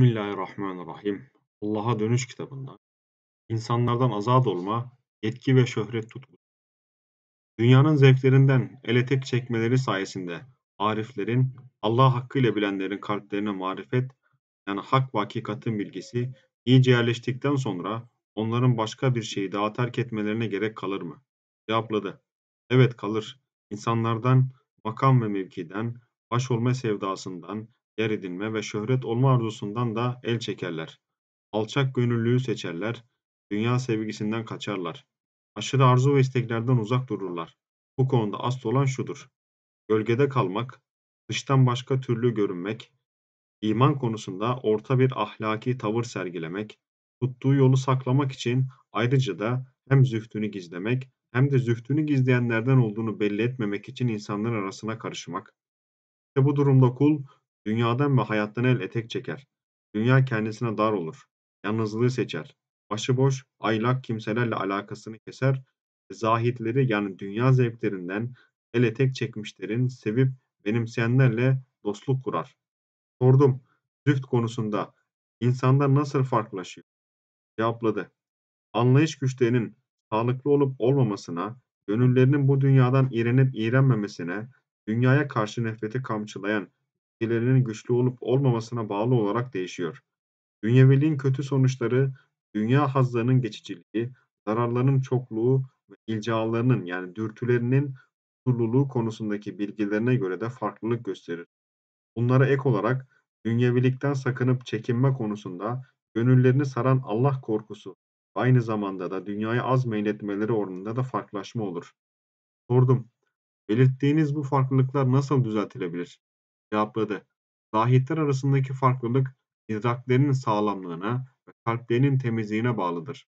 Bismillahirrahmanirrahim. Allah'a Dönüş kitabında insanlardan azad olma, yetki ve şöhret tutkusu. Dünyanın zevklerinden ele tek çekmeleri sayesinde ariflerin, Allah hakkıyla bilenlerin kalplerine marifet, yani hak ve hakikatin bilgisi iyice yerleştikten sonra onların başka bir şeyi daha terk etmelerine gerek kalır mı? Cevapladı. Evet kalır. İnsanlardan, makam ve mevkiden, baş olma sevdasından, yer edinme ve şöhret olma arzusundan da el çekerler. Alçak gönüllüyü seçerler, dünya sevgisinden kaçarlar. Aşırı arzu ve isteklerden uzak dururlar. Bu konuda asıl olan şudur. Gölgede kalmak, dıştan başka türlü görünmek, iman konusunda orta bir ahlaki tavır sergilemek, tuttuğu yolu saklamak için ayrıca da hem zühdünü gizlemek hem de zühdünü gizleyenlerden olduğunu belli etmemek için insanların arasına karışmak. İşte bu durumda kul Dünyadan ve hayattan el etek çeker. Dünya kendisine dar olur. Yalnızlığı seçer. Başıboş, aylak kimselerle alakasını keser. Zahitleri yani dünya zevklerinden el etek çekmişlerin sevip benimseyenlerle dostluk kurar. Sordum, züht konusunda insanlar nasıl farklılaşıyor? Cevapladı. Anlayış güçlerinin sağlıklı olup olmamasına, gönüllerinin bu dünyadan iğrenip iğrenmemesine, dünyaya karşı nefreti kamçılayan etkilerinin güçlü olup olmamasına bağlı olarak değişiyor. Dünyeviliğin kötü sonuçları, dünya hazlarının geçiciliği, zararların çokluğu ve ilcalarının yani dürtülerinin tuturluluğu konusundaki bilgilerine göre de farklılık gösterir. Bunlara ek olarak dünyevilikten sakınıp çekinme konusunda gönüllerini saran Allah korkusu aynı zamanda da dünyaya az meyletmeleri oranında da farklılaşma olur. Sordum. Belirttiğiniz bu farklılıklar nasıl düzeltilebilir? cevapladı. Lahitler arasındaki farklılık idraklerinin sağlamlığına ve kalplerinin temizliğine bağlıdır.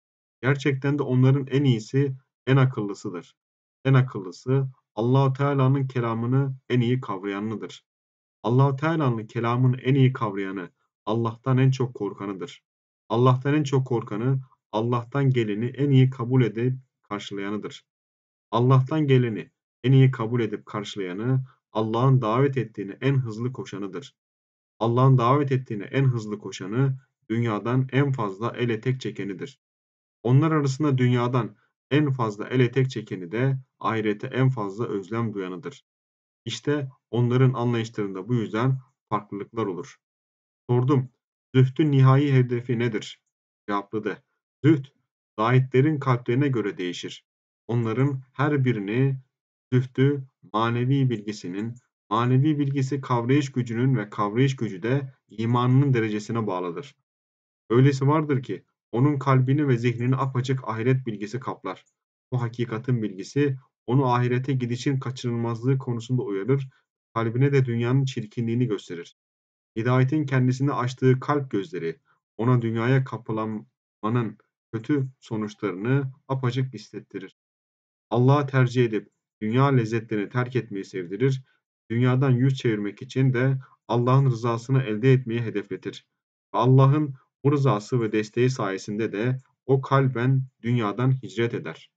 Gerçekten de onların en iyisi, en akıllısıdır. En akıllısı Allahu Teala'nın kelamını en iyi kavrayanıdır. Allahu Teala'nın kelamını en iyi kavrayanı Allah'tan en çok korkanıdır. Allah'tan en çok korkanı Allah'tan geleni en iyi kabul edip karşılayanıdır. Allah'tan geleni en iyi kabul edip karşılayanı Allah'ın davet ettiğini en hızlı koşanıdır. Allah'ın davet ettiğini en hızlı koşanı dünyadan en fazla ele tek çekenidir. Onlar arasında dünyadan en fazla ele tek çekeni de ahirete en fazla özlem duyanıdır. İşte onların anlayışlarında bu yüzden farklılıklar olur. Sordum, zühdün nihai hedefi nedir? Cevapladı, zühd, zahitlerin kalplerine göre değişir. Onların her birini zühdü manevi bilgisinin, manevi bilgisi kavrayış gücünün ve kavrayış gücü de imanının derecesine bağlıdır. Öylesi vardır ki onun kalbini ve zihnini apaçık ahiret bilgisi kaplar. O hakikatin bilgisi onu ahirete gidişin kaçınılmazlığı konusunda uyarır, kalbine de dünyanın çirkinliğini gösterir. Hidayetin kendisine açtığı kalp gözleri, ona dünyaya kapılanmanın kötü sonuçlarını apaçık hissettirir. Allah'a tercih edip dünya lezzetlerini terk etmeyi sevdirir. Dünyadan yüz çevirmek için de Allah'ın rızasını elde etmeyi hedefletir. Allah'ın bu rızası ve desteği sayesinde de o kalben dünyadan hicret eder.